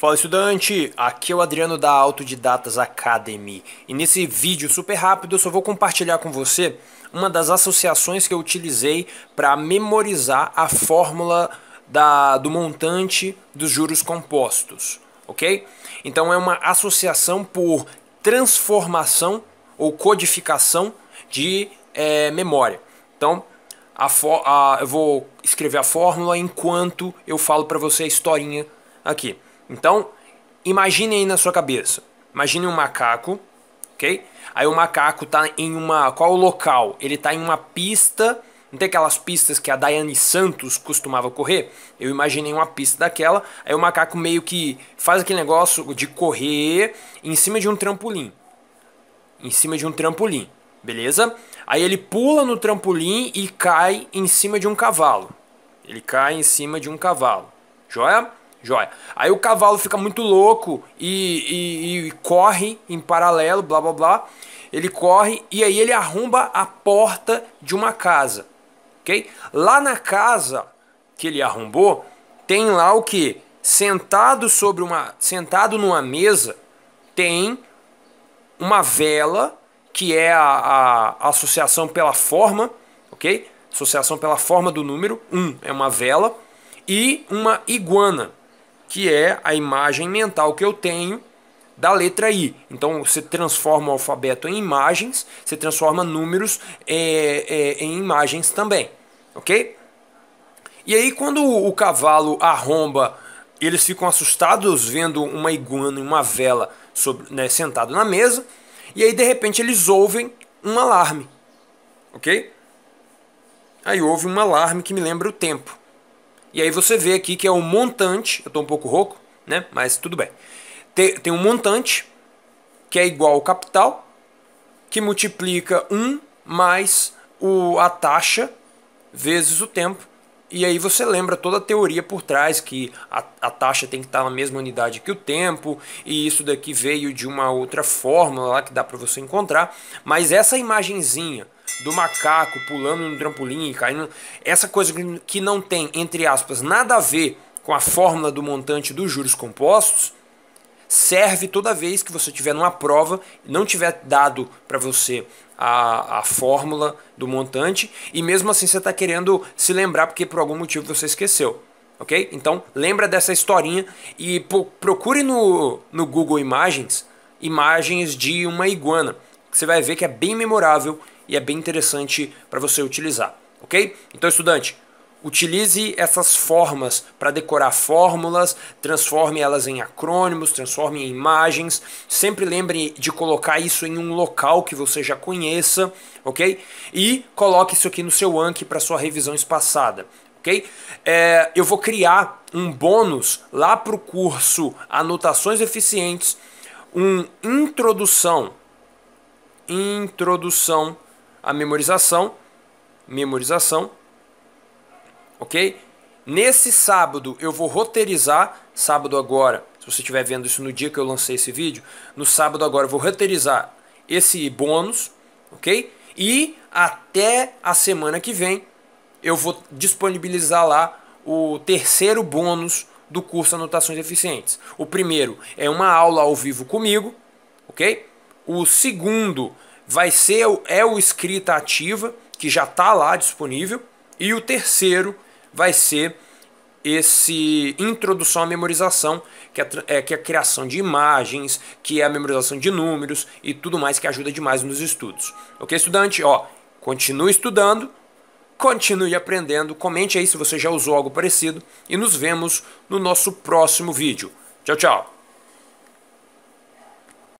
Fala estudante, aqui é o Adriano da Autodidatas Academy e nesse vídeo super rápido eu só vou compartilhar com você uma das associações que eu utilizei para memorizar a fórmula da, do montante dos juros compostos, ok? Então é uma associação por transformação ou codificação de é, memória. Então a, a, eu vou escrever a fórmula enquanto eu falo para você a historinha aqui. Então, imagine aí na sua cabeça. Imagine um macaco, ok? Aí o macaco tá em uma. Qual o local? Ele tá em uma pista. Não tem aquelas pistas que a Dayane Santos costumava correr? Eu imaginei uma pista daquela. Aí o macaco meio que faz aquele negócio de correr em cima de um trampolim. Em cima de um trampolim, beleza? Aí ele pula no trampolim e cai em cima de um cavalo. Ele cai em cima de um cavalo. Joia? Joia. Aí o cavalo fica muito louco e, e, e, corre em paralelo, blá blá blá. Ele corre e aí ele arromba a porta de uma casa. Ok? Lá na casa que ele arrombou, tem lá o que? Sentado sobre uma. Sentado numa mesa, tem uma vela, que é a, a, a associação pela forma, ok? Associação pela forma do número. Um é uma vela e uma iguana que é a imagem mental que eu tenho da letra I. Então você transforma o alfabeto em imagens, você transforma números é, é, em imagens também, ok? E aí quando o cavalo arromba, eles ficam assustados vendo uma iguana e uma vela sobre, né, sentado na mesa, e aí de repente eles ouvem um alarme, ok? Aí houve um alarme que me lembra o tempo. E aí você vê aqui que é um montante, eu estou um pouco rouco, né? Mas tudo bem. Tem, tem um montante que é igual ao capital, que multiplica 1 mais o, a taxa vezes o tempo. E aí você lembra toda a teoria por trás, que a, a taxa tem que estar na mesma unidade que o tempo, e isso daqui veio de uma outra fórmula lá que dá para você encontrar. Mas essa imagenzinha do macaco pulando no trampolim, e caindo. Essa coisa que não tem, entre aspas, nada a ver com a fórmula do montante dos juros compostos, serve toda vez que você tiver numa prova, não tiver dado para você a, a fórmula do montante, e mesmo assim você está querendo se lembrar porque por algum motivo você esqueceu. Ok? Então lembra dessa historinha e procure no, no Google Imagens imagens de uma iguana. Que você vai ver que é bem memorável e é bem interessante para você utilizar, ok? Então, estudante, Utilize essas formas para decorar fórmulas, transforme elas em acrônimos, transforme em imagens. Sempre lembre de colocar isso em um local que você já conheça, ok? E coloque isso aqui no seu Anki para sua revisão espaçada, ok? É, eu vou criar um bônus lá para o curso Anotações Eficientes, um introdução. Introdução a memorização, memorização, ok? Nesse sábado eu vou roteirizar, sábado agora, se você estiver vendo isso no dia que eu lancei esse vídeo, no sábado agora eu vou roteirizar esse bônus, ok? E até a semana que vem eu vou disponibilizar lá o terceiro bônus do curso Anotações Eficientes. O primeiro é uma aula ao vivo comigo, ok? O segundo vai ser é o escrita ativa, que já está lá disponível, e o terceiro vai ser esse introdução à memorização, que é, é que é a criação de imagens, que é a memorização de números e tudo mais que ajuda demais nos estudos. Ok, estudante? Ó, continue estudando, continue aprendendo, comente aí se você já usou algo parecido e nos vemos no nosso próximo vídeo. Tchau, tchau!